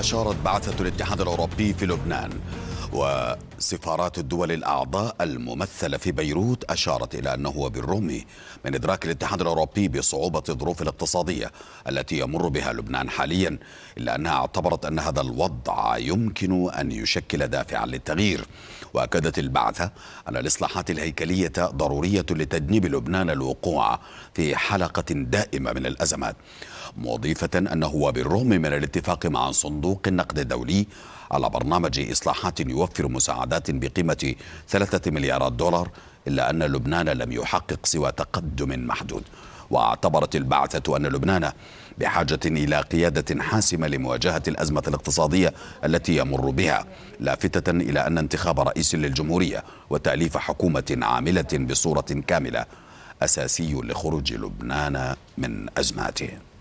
أشارت بعثة الاتحاد الأوروبي في لبنان وسفارات الدول الأعضاء الممثلة في بيروت أشارت إلى أنه بالرغم من إدراك الاتحاد الأوروبي بصعوبة الظروف الاقتصادية التي يمر بها لبنان حاليا إلا أنها اعتبرت أن هذا الوضع يمكن أن يشكل دافعا للتغيير وأكدت البعثة أن الإصلاحات الهيكلية ضرورية لتجنيب لبنان الوقوع في حلقة دائمة من الأزمات مضيفة أنه بالرغم من الاتفاق مع صندوق النقد الدولي على برنامج إصلاحات يوفر مساعدات بقيمة ثلاثة مليارات دولار إلا أن لبنان لم يحقق سوى تقدم محدود واعتبرت البعثة أن لبنان بحاجة إلى قيادة حاسمة لمواجهة الأزمة الاقتصادية التي يمر بها لافتة إلى أن انتخاب رئيس للجمهورية وتأليف حكومة عاملة بصورة كاملة أساسي لخروج لبنان من أزماته